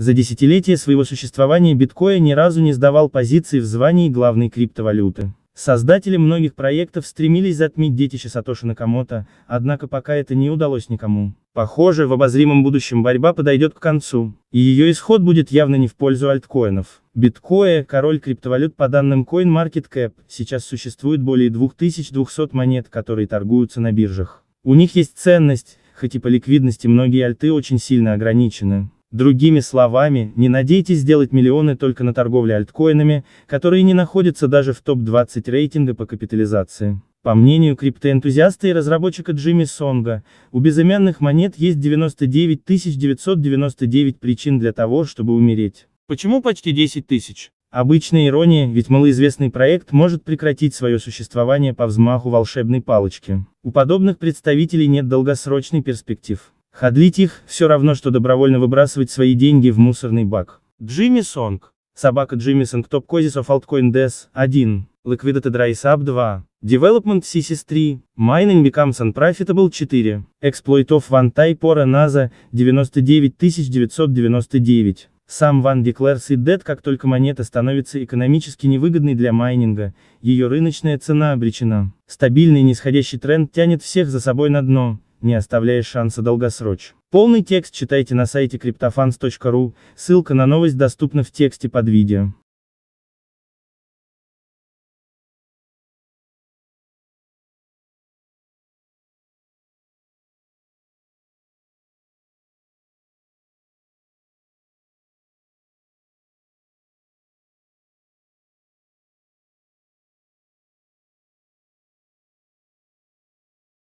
За десятилетие своего существования биткоин ни разу не сдавал позиции в звании главной криптовалюты. Создатели многих проектов стремились затмить детище Сатоши Накамото, однако пока это не удалось никому. Похоже, в обозримом будущем борьба подойдет к концу, и ее исход будет явно не в пользу альткоинов. Биткоин, король криптовалют по данным CoinMarketCap, сейчас существует более 2200 монет, которые торгуются на биржах. У них есть ценность, хоть и по ликвидности многие альты очень сильно ограничены. Другими словами, не надейтесь сделать миллионы только на торговле альткоинами, которые не находятся даже в топ-20 рейтинга по капитализации. По мнению криптоэнтузиаста и разработчика Джимми Сонга, у безымянных монет есть 99 999 причин для того, чтобы умереть. Почему почти 10 тысяч? Обычная ирония, ведь малоизвестный проект может прекратить свое существование по взмаху волшебной палочки. У подобных представителей нет долгосрочной перспектив. Ходлить их, все равно, что добровольно выбрасывать свои деньги в мусорный бак. Джимми Сонг. Собака Джимми Сонг Топ Козис of Altcoin DES 1. Liquidity Dries Up 2. Development CSIS 3. Mining Becomes Unprofitable 4. Exploit of One Type or another 99999. Сам Ван Declares и Dead, как только монета становится экономически невыгодной для майнинга, ее рыночная цена обречена. Стабильный нисходящий тренд тянет всех за собой на дно не оставляя шанса долгосрочно. Полный текст читайте на сайте криптофанс.ру, ссылка на новость доступна в тексте под видео.